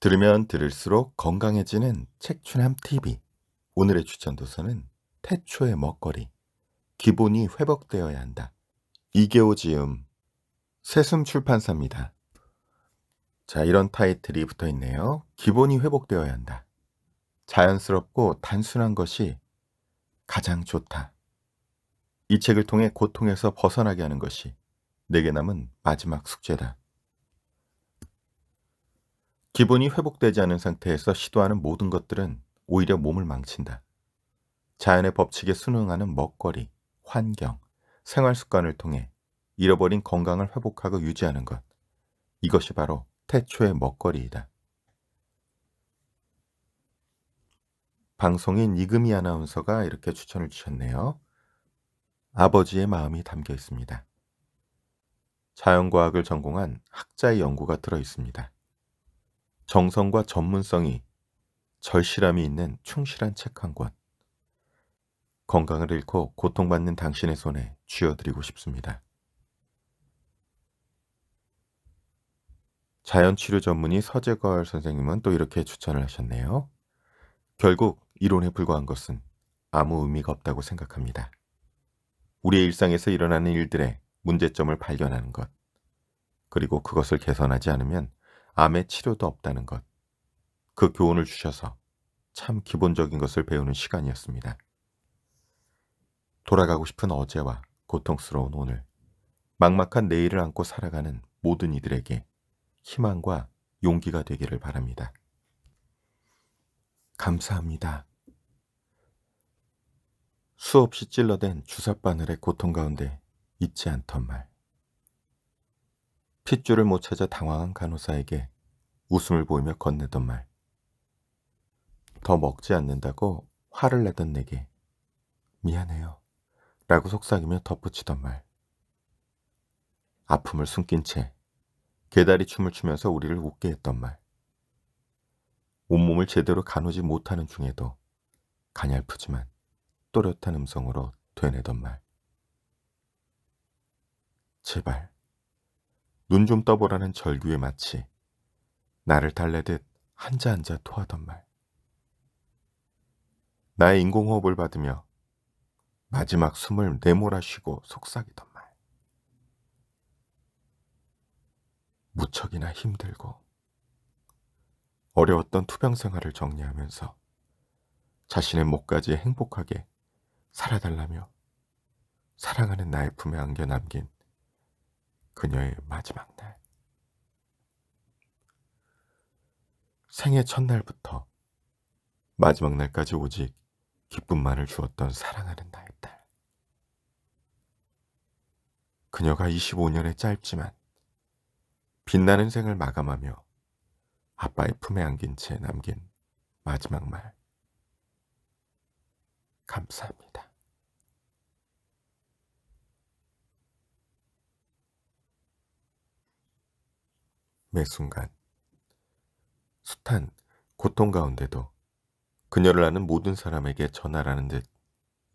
들으면 들을수록 건강해지는 책추남 TV. 오늘의 추천 도서는 태초의 먹거리. 기본이 회복되어야 한다. 이계호 지음. 새숨 출판사입니다. 자, 이런 타이틀이 붙어 있네요. 기본이 회복되어야 한다. 자연스럽고 단순한 것이 가장 좋다. 이 책을 통해 고통에서 벗어나게 하는 것이 내게 남은 마지막 숙제다. 기분이 회복되지 않은 상태에서 시도하는 모든 것들은 오히려 몸을 망친다. 자연의 법칙에 순응하는 먹거리, 환경, 생활 습관을 통해 잃어버린 건강을 회복하고 유지하는 것. 이것이 바로 태초의 먹거리이다. 방송인 이금희 아나운서가 이렇게 추천을 주셨네요. 아버지의 마음이 담겨 있습니다. 자연과학을 전공한 학자의 연구가 들어 있습니다. 정성과 전문성이 절실함이 있는 충실한 책 한 권. 건강을 잃고 고통받는 당신의 손에 쥐어드리고 싶습니다. 자연치료 전문의 서재걸 선생님은 또 이렇게 추천을 하셨네요. 결국 이론에 불과한 것은 아무 의미가 없다고 생각합니다. 우리의 일상에서 일어나는 일들의 문제점을 발견하는 것, 그리고 그것을 개선하지 않으면 암의 치료도 없다는 것. 그 교훈을 주셔서 참 기본적인 것을 배우는 시간이었습니다. 돌아가고 싶은 어제와 고통스러운 오늘, 막막한 내일을 안고 살아가는 모든 이들에게 희망과 용기가 되기를 바랍니다. 감사합니다. 수없이 찔러댄 주삿바늘의 고통 가운데 잊지 않던 말. 핏줄을 못 찾아 당황한 간호사에게 웃음을 보이며 건네던 말. 더 먹지 않는다고 화를 내던 내게 미안해요 라고 속삭이며 덧붙이던 말. 아픔을 숨긴 채 개다리 춤을 추면서 우리를 웃게 했던 말. 온몸을 제대로 가누지 못하는 중에도 가냘프지만 또렷한 음성으로 되뇌던 말. 제발 눈좀 떠보라는 절규에 마치 나를 달래듯 한자 한자 토하던 말. 나의 인공호흡을 받으며 마지막 숨을 내몰아 쉬고 속삭이던 말. 무척이나 힘들고 어려웠던 투병 생활을 정리하면서 자신의 목까지 행복하게 살아달라며 사랑하는 나의 품에 안겨 남긴 그녀의 마지막 날. 생애 첫날부터 마지막 날까지 오직 기쁨만을 주었던 사랑하는 나의 딸. 그녀가 25년의 짧지만 빛나는 생을 마감하며 아빠의 품에 안긴 채 남긴 마지막 말. 감사합니다. 매 순간. 숱한 고통 가운데도 그녀를 아는 모든 사람에게 전하라는 듯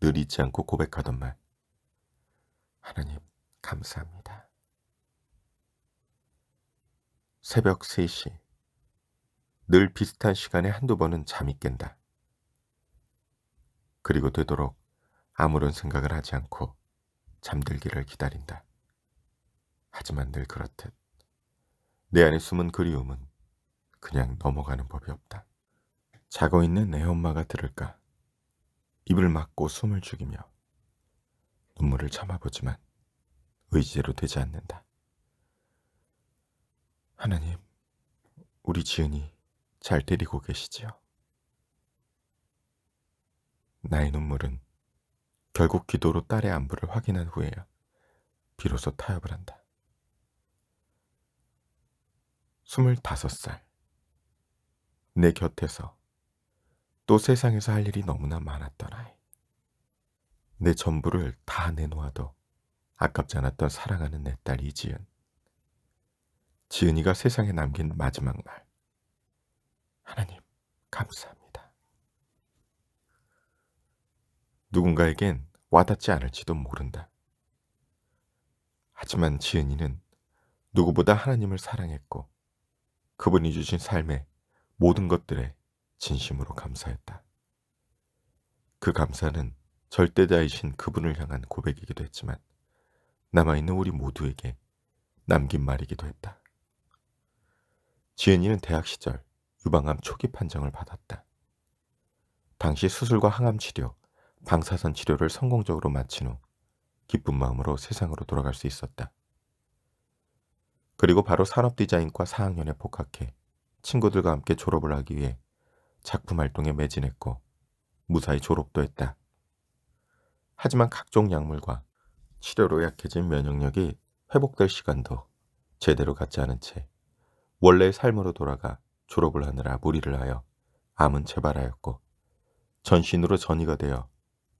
늘 잊지 않고 고백하던 말. 하나님, 감사합니다. 새벽 3시. 늘 비슷한 시간에 한두 번은 잠이 깬다. 그리고 되도록 아무런 생각을 하지 않고 잠들기를 기다린다. 하지만 늘 그렇듯 내 안에 숨은 그리움은 그냥 넘어가는 법이 없다. 자고 있는 내 엄마가 들을까 입을 막고 숨을 죽이며 눈물을 참아보지만 의지로 되지 않는다. 하나님, 우리 지은이 잘 데리고 계시지요? 나의 눈물은 결국 기도로 딸의 안부를 확인한 후에야 비로소 타협을 한다. 스물다섯 살. 내 곁에서 또 세상에서 할 일이 너무나 많았던 아이. 내 전부를 다 내놓아도 아깝지 않았던 사랑하는 내 딸 이지은. 지은이가 세상에 남긴 마지막 말. 하나님, 감사합니다. 누군가에겐 와닿지 않을지도 모른다. 하지만 지은이는 누구보다 하나님을 사랑했고 그분이 주신 삶의 모든 것들에 진심으로 감사했다. 그 감사는 절대자이신 그분을 향한 고백이기도 했지만 남아있는 우리 모두에게 남긴 말이기도 했다. 지은이는 대학 시절 유방암 초기 판정을 받았다. 당시 수술과 항암 치료, 방사선 치료를 성공적으로 마친 후 기쁜 마음으로 세상으로 돌아갈 수 있었다. 그리고 바로 산업디자인과 4학년에 복학해 친구들과 함께 졸업을 하기 위해 작품 활동에 매진했고 무사히 졸업도 했다. 하지만 각종 약물과 치료로 약해진 면역력이 회복될 시간도 제대로 갖지 않은 채 원래의 삶으로 돌아가 졸업을 하느라 무리를 하여 암은 재발하였고 전신으로 전이가 되어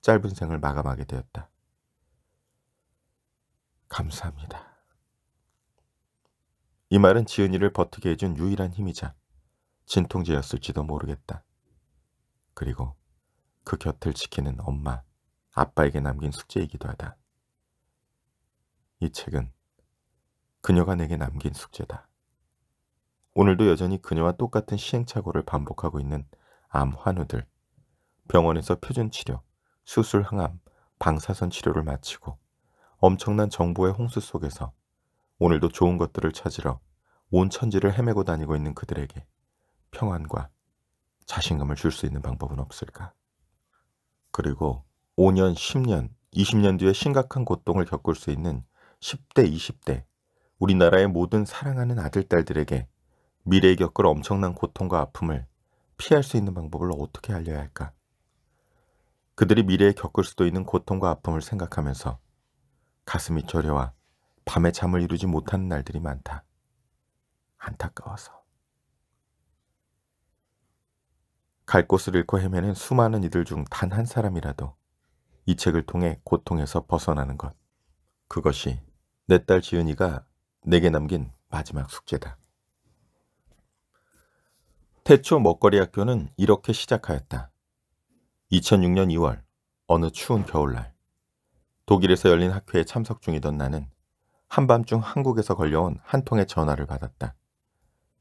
짧은 생을 마감하게 되었다. 감사합니다. 이 말은 지은이를 버티게 해준 유일한 힘이자 진통제였을지도 모르겠다. 그리고 그 곁을 지키는 엄마, 아빠에게 남긴 숙제이기도 하다. 이 책은 그녀가 내게 남긴 숙제다. 오늘도 여전히 그녀와 똑같은 시행착오를 반복하고 있는 암 환우들, 병원에서 표준 치료, 수술 항암, 방사선 치료를 마치고 엄청난 정보의 홍수 속에서 오늘도 좋은 것들을 찾으러 온 천지를 헤매고 다니고 있는 그들에게 평안과 자신감을 줄 수 있는 방법은 없을까? 그리고 5년, 10년, 20년 뒤에 심각한 고통을 겪을 수 있는 10대, 20대 우리나라의 모든 사랑하는 아들, 딸들에게 미래에 겪을 엄청난 고통과 아픔을 피할 수 있는 방법을 어떻게 알려야 할까? 그들이 미래에 겪을 수도 있는 고통과 아픔을 생각하면서 가슴이 저려와 밤에 잠을 이루지 못하는 날들이 많다. 안타까워서. 갈 곳을 잃고 헤매는 수많은 이들 중 단 한 사람이라도 이 책을 통해 고통에서 벗어나는 것. 그것이 내 딸 지은이가 내게 남긴 마지막 숙제다. 태초 먹거리 학교는 이렇게 시작하였다. 2006년 2월 어느 추운 겨울날 독일에서 열린 학회에 참석 중이던 나는 한밤중 한국에서 걸려온 한 통의 전화를 받았다.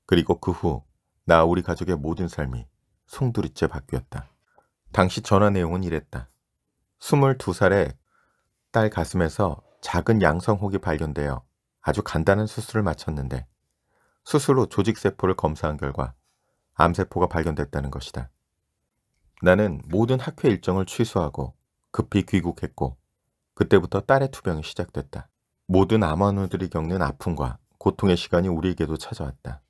그리고 그 후 나 우리 가족의 모든 삶이 송두리째 바뀌었다. 당시 전화 내용은 이랬다. 22살에 딸 가슴에서 작은 양성혹이 발견되어 아주 간단한 수술을 마쳤는데 수술 후 조직세포를 검사한 결과 암세포가 발견됐다는 것이다. 나는 모든 학회 일정을 취소하고 급히 귀국했고 그때부터 딸의 투병이 시작됐다. 모든 암환우들이 겪는 아픔과 고통의 시간이 우리에게도 찾아왔다.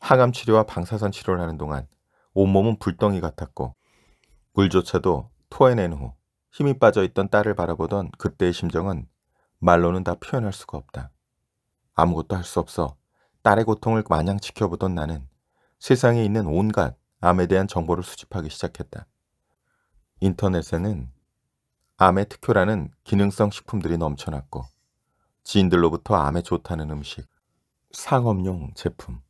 항암 치료와 방사선 치료를 하는 동안 온몸은 불덩이 같았고 물조차도 토해낸 후 힘이 빠져있던 딸을 바라보던 그때의 심정은 말로는 다 표현할 수가 없다. 아무것도 할 수 없어 딸의 고통을 마냥 지켜보던 나는 세상에 있는 온갖 암에 대한 정보를 수집하기 시작했다. 인터넷에는 암의 특효라는 기능성 식품들이 넘쳐났고 지인들로부터 암에 좋다는 음식, 상업용 제품,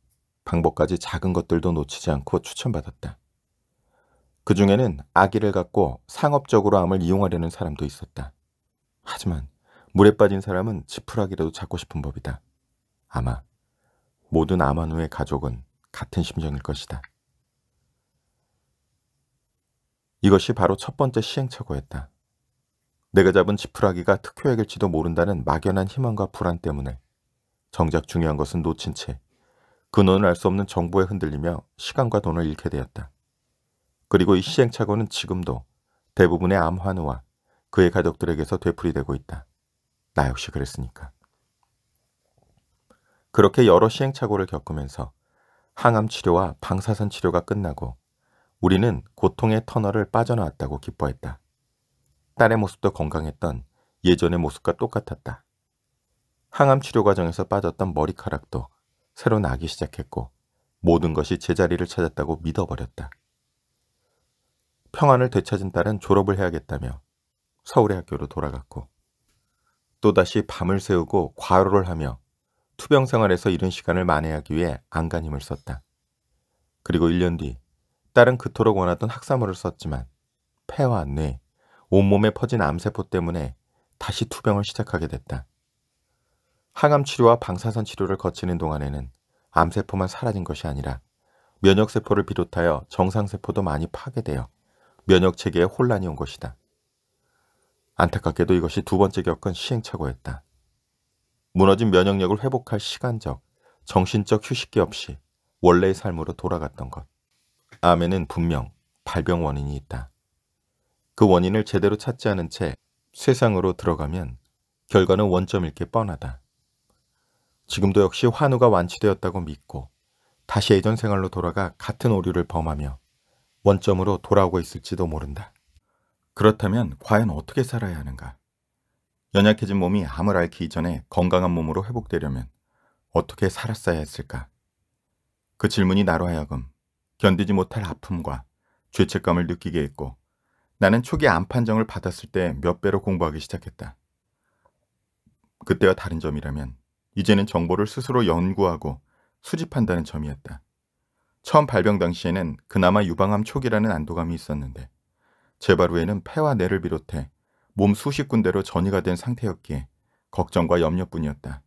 방법까지 작은 것들도 놓치지 않고 추천받았다. 그 중에는 아기를 갖고 상업적으로 암을 이용하려는 사람도 있었다. 하지만 물에 빠진 사람은 지푸라기라도 잡고 싶은 법이다. 아마 모든 암환우의 가족은 같은 심정일 것이다. 이것이 바로 첫 번째 시행착오였다. 내가 잡은 지푸라기가 특효약일지도 모른다는 막연한 희망과 불안 때문에 정작 중요한 것은 놓친 채 근원을 그 알수 없는 정보에 흔들리며 시간과 돈을 잃게 되었다. 그리고 이 시행착오는 지금도 대부분의 암 환우와 그의 가족들에게서 되풀이되고 있다. 나 역시 그랬으니까. 그렇게 여러 시행착오를 겪으면서 항암 치료와 방사선 치료가 끝나고 우리는 고통의 터널을 빠져나왔다고 기뻐했다. 딸의 모습도 건강했던 예전의 모습과 똑같았다. 항암 치료 과정에서 빠졌던 머리카락도 새로 나기 시작했고 모든 것이 제자리를 찾았다고 믿어버렸다. 평안을 되찾은 딸은 졸업을 해야겠다며 서울의 학교로 돌아갔고 또다시 밤을 새우고 과로를 하며 투병 생활에서 이른 시간을 만회하기 위해 안간힘을 썼다. 그리고 1년 뒤 딸은 그토록 원하던 학사물을 썼지만 폐와 뇌, 온몸에 퍼진 암세포 때문에 다시 투병을 시작하게 됐다. 항암 치료와 방사선 치료를 거치는 동안에는 암세포만 사라진 것이 아니라 면역세포를 비롯하여 정상세포도 많이 파괴되어 면역체계에 혼란이 온 것이다. 안타깝게도 이것이 두 번째 겪은 시행착오였다. 무너진 면역력을 회복할 시간적, 정신적 휴식기 없이 원래의 삶으로 돌아갔던 것. 암에는 분명 발병 원인이 있다. 그 원인을 제대로 찾지 않은 채 세상으로 들어가면 결과는 원점일 게 뻔하다. 지금도 역시 환우가 완치되었다고 믿고 다시 예전 생활로 돌아가 같은 오류를 범하며 원점으로 돌아오고 있을지도 모른다. 그렇다면 과연 어떻게 살아야 하는가? 연약해진 몸이 암을 앓기 이전에 건강한 몸으로 회복되려면 어떻게 살았어야 했을까? 그 질문이 나로 하여금 견디지 못할 아픔과 죄책감을 느끼게 했고 나는 초기 암 판정을 받았을 때 몇 배로 공부하기 시작했다. 그때와 다른 점이라면 이제는 정보를 스스로 연구하고 수집한다는 점이었다. 처음 발병 당시에는 그나마 유방암 초기라는 안도감이 있었는데 재발 후에는 폐와 뇌를 비롯해 몸 수십 군데로 전이가 된 상태였기에 걱정과 염려뿐이었다.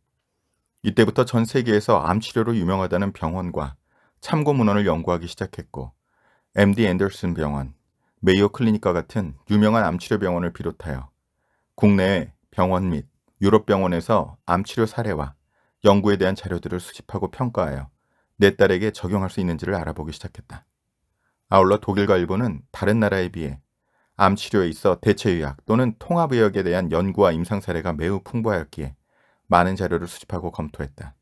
이때부터 전 세계에서 암 치료로 유명하다는 병원과 참고 문헌을 연구하기 시작했고 MD 앤더슨 병원, 메이어 클리닉과 같은 유명한 암치료 병원을 비롯하여 국내의 병원 및 유럽 병원에서 암치료 사례와 연구에 대한 자료들을 수집하고 평가하여 내 딸에게 적용할 수 있는지를 알아보기 시작했다. 아울러 독일과 일본은 다른 나라에 비해 암치료에 있어 대체의학 또는 통합의학에 대한 연구와 임상 사례가 매우 풍부하였기에 많은 자료를 수집하고 검토했다.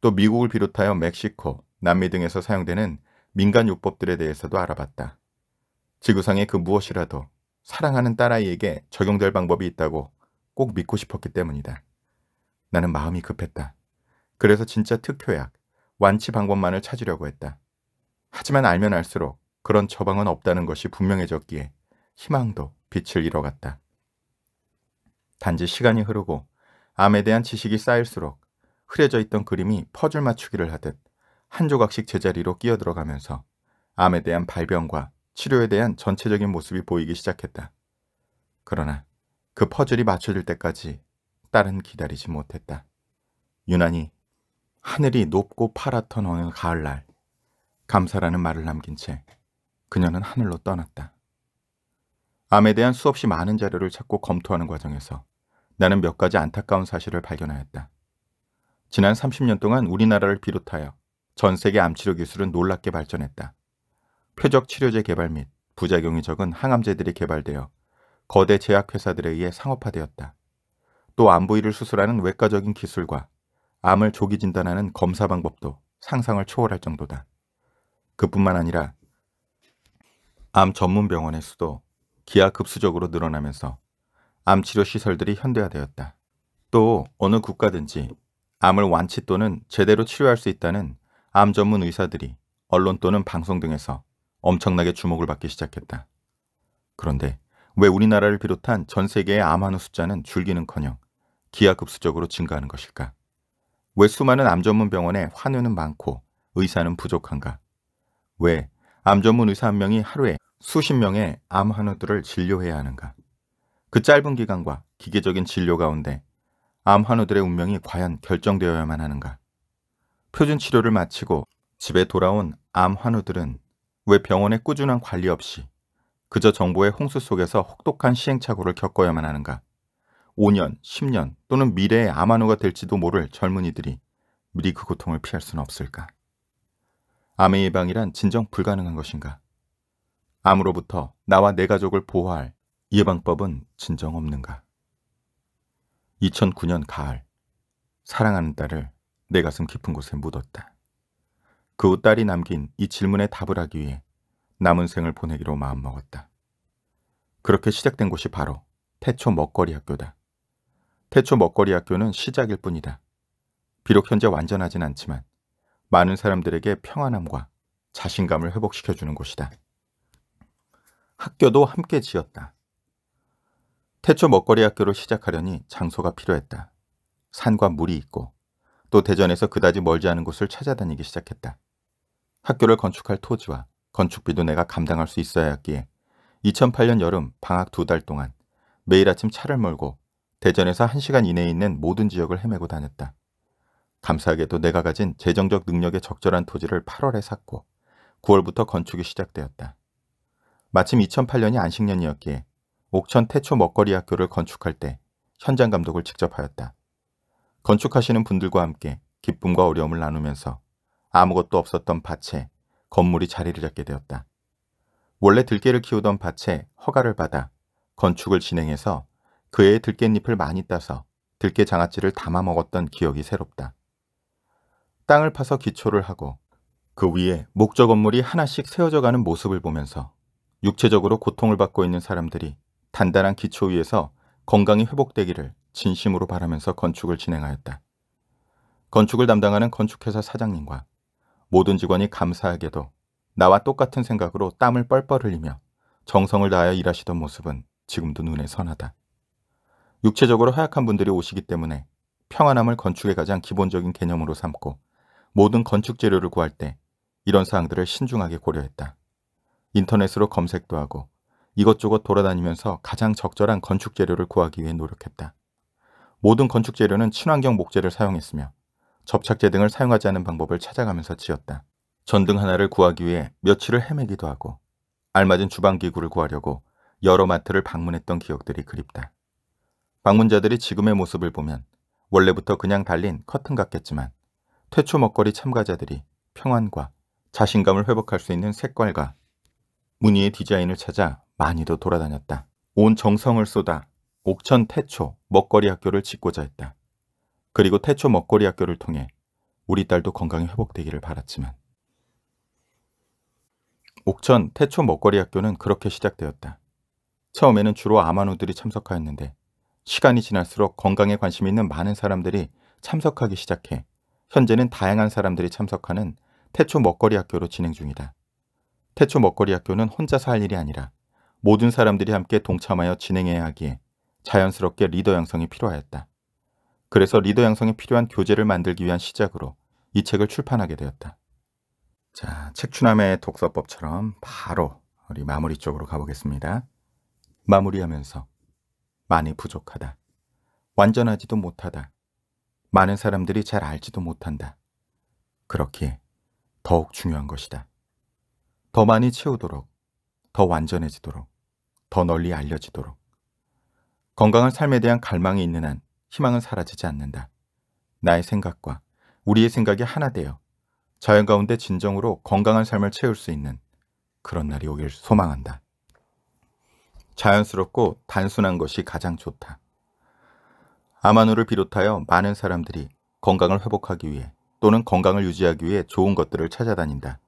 또 미국을 비롯하여 멕시코, 남미 등에서 사용되는 민간요법들에 대해서도 알아봤다. 지구상의 그 무엇이라도 사랑하는 딸아이에게 적용될 방법이 있다고 꼭 믿고 싶었기 때문이다. 나는 마음이 급했다. 그래서 진짜 특효약, 완치 방법만을 찾으려고 했다. 하지만 알면 알수록 그런 처방은 없다는 것이 분명해졌기에 희망도 빛을 잃어갔다. 단지 시간이 흐르고 암에 대한 지식이 쌓일수록 흐려져 있던 그림이 퍼즐 맞추기를 하듯 한 조각씩 제자리로 끼어들어가면서 암에 대한 발병과 치료에 대한 전체적인 모습이 보이기 시작했다. 그러나 그 퍼즐이 맞춰질 때까지 딸은 기다리지 못했다. 유난히 하늘이 높고 파랗던 어느 가을날 감사라는 말을 남긴 채 그녀는 하늘로 떠났다. 암에 대한 수없이 많은 자료를 찾고 검토하는 과정에서 나는 몇 가지 안타까운 사실을 발견하였다. 지난 30년 동안 우리나라를 비롯하여 전 세계 암치료 기술은 놀랍게 발전했다. 표적 치료제 개발 및 부작용이 적은 항암제들이 개발되어 거대 제약회사들에 의해 상업화되었다. 또안 부위를 수술하는 외과적인 기술과 암을 조기 진단하는 검사 방법도 상상을 초월할 정도다. 그뿐만 아니라 암 전문 병원의 수도 기하급수적으로 늘어나면서 암 치료 시설들이 현대화되었다. 또 어느 국가든지 암을 완치 또는 제대로 치료할 수 있다는 암 전문 의사들이 언론 또는 방송 등에서 엄청나게 주목을 받기 시작했다. 그런데 왜 우리나라를 비롯한 전 세계의 암환우 숫자는 줄기는커녕 기하급수적으로 증가하는 것일까? 왜 수많은 암 전문 병원에 환우는 많고 의사는 부족한가? 왜 암 전문 의사 한 명이 하루에 수십 명의 암 환우들을 진료해야 하는가? 그 짧은 기간과 기계적인 진료 가운데 암 환우들의 운명이 과연 결정되어야만 하는가? 표준 치료를 마치고 집에 돌아온 암 환우들은 왜 병원의 꾸준한 관리 없이 그저 정보의 홍수 속에서 혹독한 시행착오를 겪어야만 하는가? 5년, 10년 또는 미래의 암환우가 될지도 모를 젊은이들이 미리 그 고통을 피할 수는 없을까? 암의 예방이란 진정 불가능한 것인가? 암으로부터 나와 내 네 가족을 보호할 예방법은 진정 없는가? 2009년 가을, 사랑하는 딸을 내 가슴 깊은 곳에 묻었다. 그 옷딸이 남긴 이 질문에 답을 하기 위해 남은 생을 보내기로 마음먹었다. 그렇게 시작된 곳이 바로 태초 먹거리 학교다. 태초 먹거리 학교는 시작일 뿐이다. 비록 현재 완전하진 않지만 많은 사람들에게 평안함과 자신감을 회복시켜주는 곳이다. 학교도 함께 지었다. 태초 먹거리 학교로 시작하려니 장소가 필요했다. 산과 물이 있고 또 대전에서 그다지 멀지 않은 곳을 찾아다니기 시작했다. 학교를 건축할 토지와 건축비도 내가 감당할 수 있어야 했기에 2008년 여름 방학 두 달 동안 매일 아침 차를 몰고 대전에서 1시간 이내에 있는 모든 지역을 헤매고 다녔다. 감사하게도 내가 가진 재정적 능력에 적절한 토지를 8월에 샀고 9월부터 건축이 시작되었다. 마침 2008년이 안식년이었기에 옥천 태초 먹거리 학교를 건축할 때 현장 감독을 직접 하였다. 건축하시는 분들과 함께 기쁨과 어려움을 나누면서 아무것도 없었던 밭에 건물이 자리를 잡게 되었다. 원래 들깨를 키우던 밭에 허가를 받아 건축을 진행해서 그의 들깻잎을 많이 따서 들깨 장아찌를 담아 먹었던 기억이 새롭다. 땅을 파서 기초를 하고 그 위에 목적 건물이 하나씩 세워져 가는 모습을 보면서 육체적으로 고통을 받고 있는 사람들이 단단한 기초 위에서 건강이 회복되기를 진심으로 바라면서 건축을 진행하였다. 건축을 담당하는 건축회사 사장님과 모든 직원이 감사하게도 나와 똑같은 생각으로 땀을 뻘뻘 흘리며 정성을 다하여 일하시던 모습은 지금도 눈에 선하다. 육체적으로 허약한 분들이 오시기 때문에 평안함을 건축의 가장 기본적인 개념으로 삼고 모든 건축 재료를 구할 때 이런 사항들을 신중하게 고려했다. 인터넷으로 검색도 하고 이것저것 돌아다니면서 가장 적절한 건축 재료를 구하기 위해 노력했다. 모든 건축 재료는 친환경 목재를 사용했으며 접착제 등을 사용하지 않은 방법을 찾아가면서 지었다. 전등 하나를 구하기 위해 며칠을 헤매기도 하고 알맞은 주방기구를 구하려고 여러 마트를 방문했던 기억들이 그립다. 방문자들이 지금의 모습을 보면 원래부터 그냥 달린 커튼 같겠지만 퇴초 먹거리 참가자들이 평안과 자신감을 회복할 수 있는 색깔과 무늬의 디자인을 찾아 많이도 돌아다녔다. 온 정성을 쏟아 옥천 태초 먹거리 학교를 짓고자 했다. 그리고 태초 먹거리 학교를 통해 우리 딸도 건강이 회복되기를 바랐지만 옥천 태초 먹거리 학교는 그렇게 시작되었다. 처음에는 주로 아마누들이 참석하였는데 시간이 지날수록 건강에 관심 있는 많은 사람들이 참석하기 시작해 현재는 다양한 사람들이 참석하는 태초 먹거리 학교로 진행 중이다. 태초 먹거리 학교는 혼자서 할 일이 아니라 모든 사람들이 함께 동참하여 진행해야 하기에 자연스럽게 리더 양성이 필요하였다. 그래서 리더 양성에 필요한 교재를 만들기 위한 시작으로 이 책을 출판하게 되었다. 자, 책추남의 독서법처럼 바로 우리 마무리 쪽으로 가보겠습니다. 마무리하면서 많이 부족하다. 완전하지도 못하다. 많은 사람들이 잘 알지도 못한다. 그렇기에 더욱 중요한 것이다. 더 많이 채우도록, 더 완전해지도록, 더 널리 알려지도록. 건강한 삶에 대한 갈망이 있는 한 희망은 사라지지 않는다. 나의 생각과 우리의 생각이 하나 되어 자연 가운데 진정으로 건강한 삶을 채울 수 있는 그런 날이 오길 소망한다. 자연스럽고 단순한 것이 가장 좋다. 아마노를 비롯하여 많은 사람들이 건강을 회복하기 위해 또는 건강을 유지하기 위해 좋은 것들을 찾아다닌다.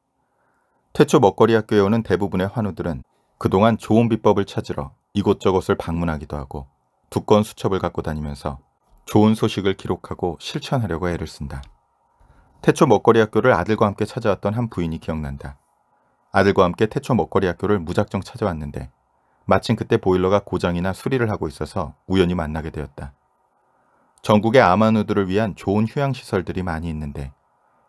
태초 먹거리 학교에 오는 대부분의 환우들은 그동안 좋은 비법을 찾으러 이곳저곳을 방문하기도 하고 두꺼운 수첩을 갖고 다니면서 좋은 소식을 기록하고 실천하려고 애를 쓴다. 태초 먹거리 학교를 아들과 함께 찾아왔던 한 부인이 기억난다. 아들과 함께 태초 먹거리 학교를 무작정 찾아왔는데 마침 그때 보일러가 고장이나 수리를 하고 있어서 우연히 만나게 되었다. 전국의 아마누들을 위한 좋은 휴양시설들이 많이 있는데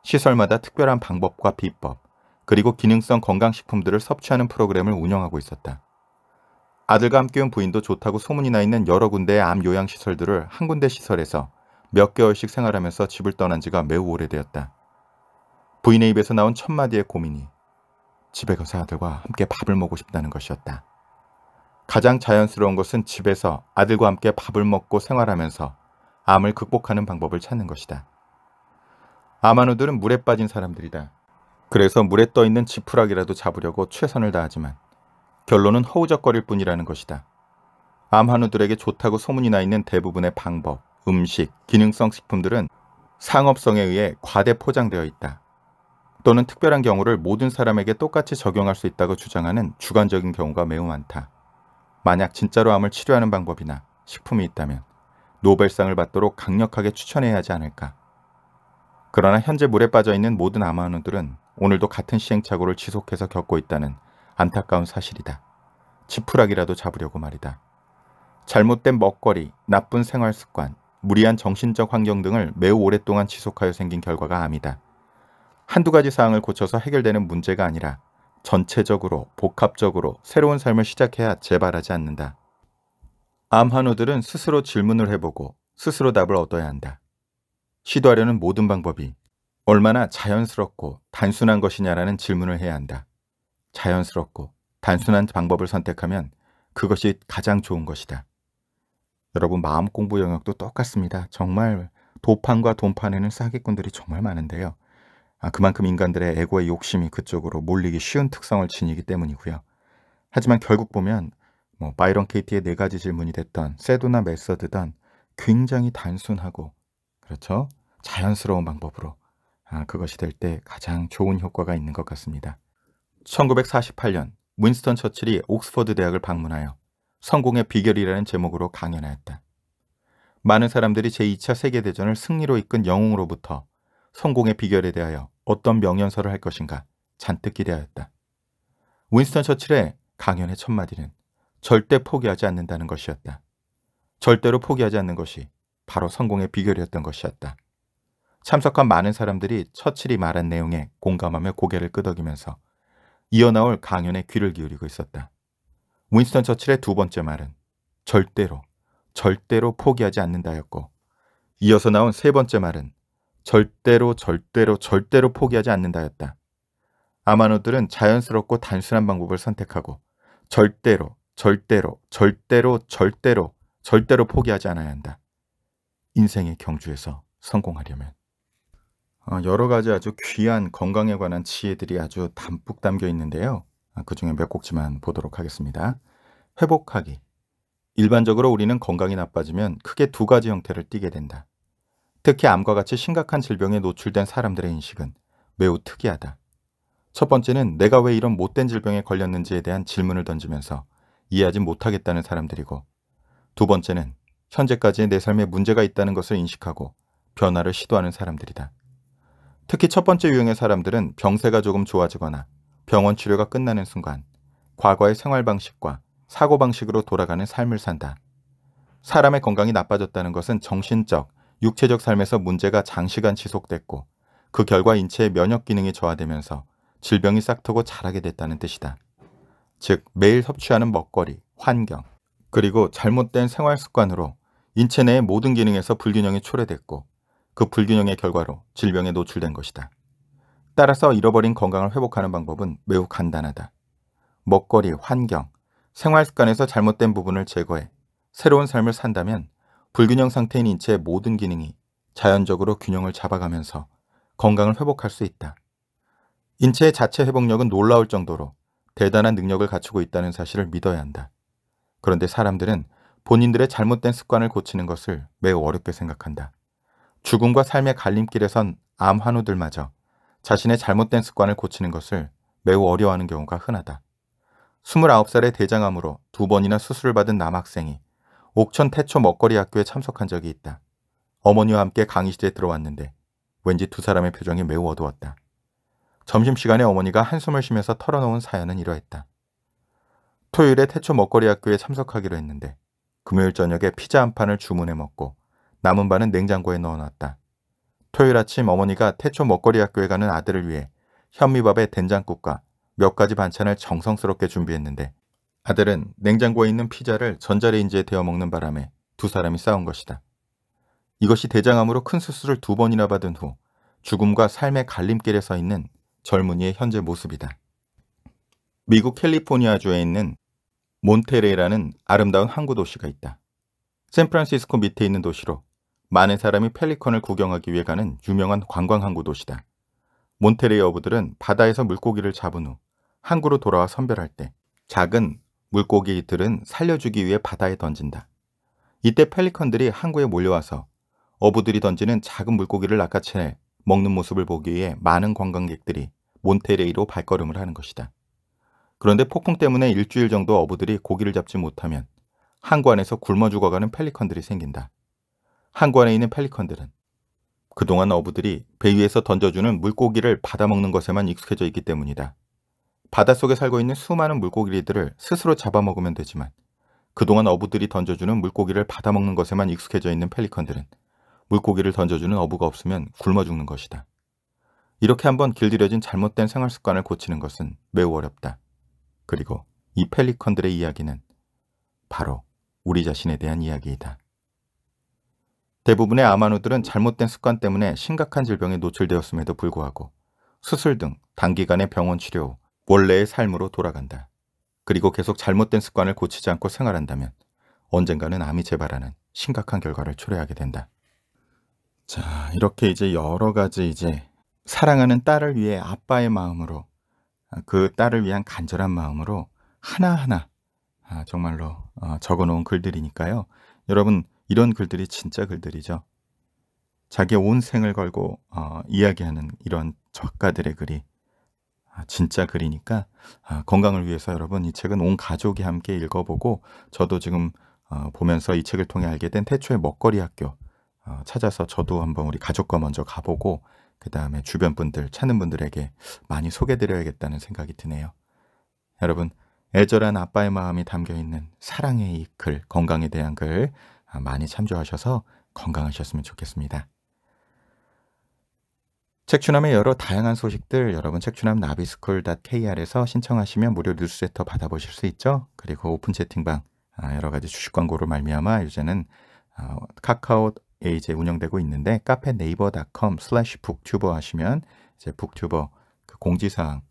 시설마다 특별한 방법과 비법, 그리고 기능성 건강식품들을 섭취하는 프로그램을 운영하고 있었다. 아들과 함께 온 부인도 좋다고 소문이 나 있는 여러 군데의 암 요양시설들을 한 군데 시설에서 몇 개월씩 생활하면서 집을 떠난 지가 매우 오래되었다. 부인의 입에서 나온 첫마디의 고민이 집에 가서 아들과 함께 밥을 먹고 싶다는 것이었다. 가장 자연스러운 것은 집에서 아들과 함께 밥을 먹고 생활하면서 암을 극복하는 방법을 찾는 것이다. 암환우들은 물에 빠진 사람들이다. 그래서 물에 떠있는 지푸라기라도 잡으려고 최선을 다하지만 결론은 허우적거릴 뿐이라는 것이다. 암환우들에게 좋다고 소문이 나 있는 대부분의 방법, 음식, 기능성 식품들은 상업성에 의해 과대 포장되어 있다. 또는 특별한 경우를 모든 사람에게 똑같이 적용할 수 있다고 주장하는 주관적인 경우가 매우 많다. 만약 진짜로 암을 치료하는 방법이나 식품이 있다면 노벨상을 받도록 강력하게 추천해야 하지 않을까. 그러나 현재 물에 빠져 있는 모든 암환우들은 오늘도 같은 시행착오를 지속해서 겪고 있다는 안타까운 사실이다. 지푸라기라도 잡으려고 말이다. 잘못된 먹거리, 나쁜 생활 습관, 무리한 정신적 환경 등을 매우 오랫동안 지속하여 생긴 결과가 암이다. 한두 가지 사항을 고쳐서 해결되는 문제가 아니라 전체적으로 복합적으로 새로운 삶을 시작해야 재발하지 않는다. 암 환우들은 스스로 질문을 해보고 스스로 답을 얻어야 한다. 시도하려는 모든 방법이 얼마나 자연스럽고 단순한 것이냐라는 질문을 해야 한다. 자연스럽고 단순한 방법을 선택하면 그것이 가장 좋은 것이다. 여러분 마음 공부 영역도 똑같습니다. 정말 도판과 돈판에는 싸기꾼들이 정말 많은데요. 아, 그만큼 인간들의 에고의 욕심이 그쪽으로 몰리기 쉬운 특성을 지니기 때문이고요. 하지만 결국 보면 뭐 바이런 케이티의 네 가지 질문이 됐던 세도나 메서드던 굉장히 단순하고 그렇죠? 자연스러운 방법으로 아, 그것이 될 때 가장 좋은 효과가 있는 것 같습니다. 1948년 윈스턴 처칠이 옥스퍼드 대학을 방문하여 성공의 비결이라는 제목으로 강연하였다. 많은 사람들이 제2차 세계대전을 승리로 이끈 영웅으로부터 성공의 비결에 대하여 어떤 명연설을 할 것인가 잔뜩 기대하였다. 윈스턴 처칠의 강연의 첫마디는 절대 포기하지 않는다는 것이었다. 절대로 포기하지 않는 것이 바로 성공의 비결이었던 것이었다. 참석한 많은 사람들이 처칠이 말한 내용에 공감하며 고개를 끄덕이면서 이어나올 강연에 귀를 기울이고 있었다. 윈스턴 처칠의 두 번째 말은 절대로, 절대로 포기하지 않는다였고 이어서 나온 세 번째 말은 절대로, 절대로, 절대로 포기하지 않는다였다. 아마노들은 자연스럽고 단순한 방법을 선택하고 절대로, 절대로, 절대로, 절대로, 절대로 포기하지 않아야 한다. 인생의 경주에서 성공하려면. 어, 여러 가지 아주 귀한 건강에 관한 지혜들이 아주 담뿍 담겨 있는데요. 아, 그 중에 몇 곡지만 보도록 하겠습니다. 회복하기. 일반적으로 우리는 건강이 나빠지면 크게 두 가지 형태를 띠게 된다. 특히 암과 같이 심각한 질병에 노출된 사람들의 인식은 매우 특이하다. 첫 번째는 내가 왜 이런 못된 질병에 걸렸는지에 대한 질문을 던지면서 이해하지 못하겠다는 사람들이고, 두 번째는 현재까지 내 삶에 문제가 있다는 것을 인식하고 변화를 시도하는 사람들이다. 특히 첫 번째 유형의 사람들은 병세가 조금 좋아지거나 병원 치료가 끝나는 순간 과거의 생활 방식과 사고 방식으로 돌아가는 삶을 산다. 사람의 건강이 나빠졌다는 것은 정신적, 육체적 삶에서 문제가 장시간 지속됐고 그 결과 인체의 면역 기능이 저하되면서 질병이 싹트고 자라게 됐다는 뜻이다. 즉 매일 섭취하는 먹거리, 환경, 그리고 잘못된 생활 습관으로 인체 내의 모든 기능에서 불균형이 초래됐고 그 불균형의 결과로 질병에 노출된 것이다. 따라서 잃어버린 건강을 회복하는 방법은 매우 간단하다. 먹거리, 환경, 생활 습관에서 잘못된 부분을 제거해 새로운 삶을 산다면 불균형 상태인 인체의 모든 기능이 자연적으로 균형을 잡아가면서 건강을 회복할 수 있다. 인체의 자체 회복력은 놀라울 정도로 대단한 능력을 갖추고 있다는 사실을 믿어야 한다. 그런데 사람들은 본인들의 잘못된 습관을 고치는 것을 매우 어렵게 생각한다. 죽음과 삶의 갈림길에선 암 환우들마저 자신의 잘못된 습관을 고치는 것을 매우 어려워하는 경우가 흔하다. 29살의 대장암으로 두 번이나 수술을 받은 남학생이 옥천 태초 먹거리 학교에 참석한 적이 있다. 어머니와 함께 강의실에 들어왔는데 왠지 두 사람의 표정이 매우 어두웠다. 점심시간에 어머니가 한숨을 쉬면서 털어놓은 사연은 이러했다. 토요일에 태초 먹거리 학교에 참석하기로 했는데 금요일 저녁에 피자 한 판을 주문해 먹고 남은 반은 냉장고에 넣어놨다. 토요일 아침 어머니가 태초 먹거리 학교에 가는 아들을 위해 현미밥에 된장국과 몇 가지 반찬을 정성스럽게 준비했는데 아들은 냉장고에 있는 피자를 전자레인지에 데워 먹는 바람에 두 사람이 싸운 것이다. 이것이 대장암으로 큰 수술을 두 번이나 받은 후 죽음과 삶의 갈림길에 서 있는 젊은이의 현재 모습이다. 미국 캘리포니아주에 있는 몬테레이라는 아름다운 항구 도시가 있다. 샌프란시스코 밑에 있는 도시로 많은 사람이 펠리컨을 구경하기 위해 가는 유명한 관광 항구 도시다. 몬테레이 어부들은 바다에서 물고기를 잡은 후 항구로 돌아와 선별할 때 작은 물고기 이들은 살려주기 위해 바다에 던진다. 이때 펠리컨들이 항구에 몰려와서 어부들이 던지는 작은 물고기를 낚아채 먹는 모습을 보기 위해 많은 관광객들이 몬테레이로 발걸음을 하는 것이다. 그런데 폭풍 때문에 일주일 정도 어부들이 고기를 잡지 못하면 항구 안에서 굶어 죽어가는 펠리컨들이 생긴다. 한구에 있는 펠리컨들은 그동안 어부들이 배 위에서 던져주는 물고기를 받아먹는 것에만 익숙해져 있기 때문이다. 바닷속에 살고 있는 수많은 물고기들을 스스로 잡아먹으면 되지만 그동안 어부들이 던져주는 물고기를 받아먹는 것에만 익숙해져 있는 펠리컨들은 물고기를 던져주는 어부가 없으면 굶어 죽는 것이다. 이렇게 한번 길들여진 잘못된 생활 습관을 고치는 것은 매우 어렵다. 그리고 이 펠리컨들의 이야기는 바로 우리 자신에 대한 이야기이다. 대부분의 암환우들은 잘못된 습관 때문에 심각한 질병에 노출되었음에도 불구하고 수술 등 단기간의 병원 치료 후 원래의 삶으로 돌아간다. 그리고 계속 잘못된 습관을 고치지 않고 생활한다면 언젠가는 암이 재발하는 심각한 결과를 초래하게 된다. 자, 이렇게 이제 여러 가지 이제 사랑하는 딸을 위해 아빠의 마음으로 그 딸을 위한 간절한 마음으로 하나하나 아, 정말로 어, 적어 놓은 글들이니까요. 여러분 이런 글들이 진짜 글들이죠. 자기 온 생을 걸고 어, 이야기하는 이런 작가들의 글이 아, 진짜 글이니까 아, 건강을 위해서 여러분 이 책은 온 가족이 함께 읽어보고 저도 지금 어, 보면서 이 책을 통해 알게 된 태초의 먹거리 학교 어, 찾아서 저도 한번 우리 가족과 먼저 가보고 그 다음에 주변 분들 찾는 분들에게 많이 소개드려야겠다는 생각이 드네요. 여러분 애절한 아빠의 마음이 담겨있는 사랑의 이 글, 건강에 대한 글 아, 많이 참조하셔서 건강하셨으면 좋겠습니다. 책추남의 여러 다양한 소식들 여러분 책추남 나비스쿨.kr에서 신청하시면 무료 뉴스레터 받아보실 수 있죠. 그리고 오픈 채팅방 아, 여러 가지 주식 광고로 말미암아 요새는 어, 카카오 에 이제 운영되고 있는데 카페 네이버닷컴 슬래시 북튜버 하시면 이제 북튜버 그 공지사항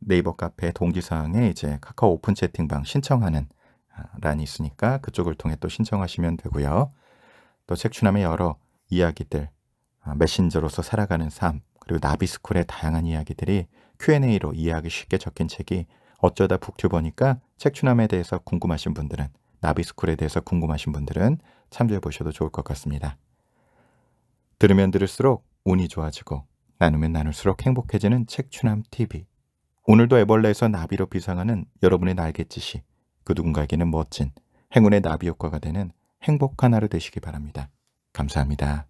네이버 카페 동지사항에 이제 카카오 오픈 채팅방 신청하는 란이 있으니까 그쪽을 통해 또 신청하시면 되고요. 또 책추남의 여러 이야기들, 아, 메신저로서 살아가는 삶, 그리고 나비스쿨의 다양한 이야기들이 Q&A로 이해하기 쉽게 적힌 책이 어쩌다 북튜버니까 책추남에 대해서 궁금하신 분들은 나비스쿨에 대해서 궁금하신 분들은 참조해 보셔도 좋을 것 같습니다. 들으면 들을수록 운이 좋아지고 나누면 나눌수록 행복해지는 책추남 TV 오늘도 애벌레에서 나비로 비상하는 여러분의 날갯짓이 그 누군가에게는 멋진 행운의 나비 효과가 되는 행복한 하루 되시기 바랍니다. 감사합니다.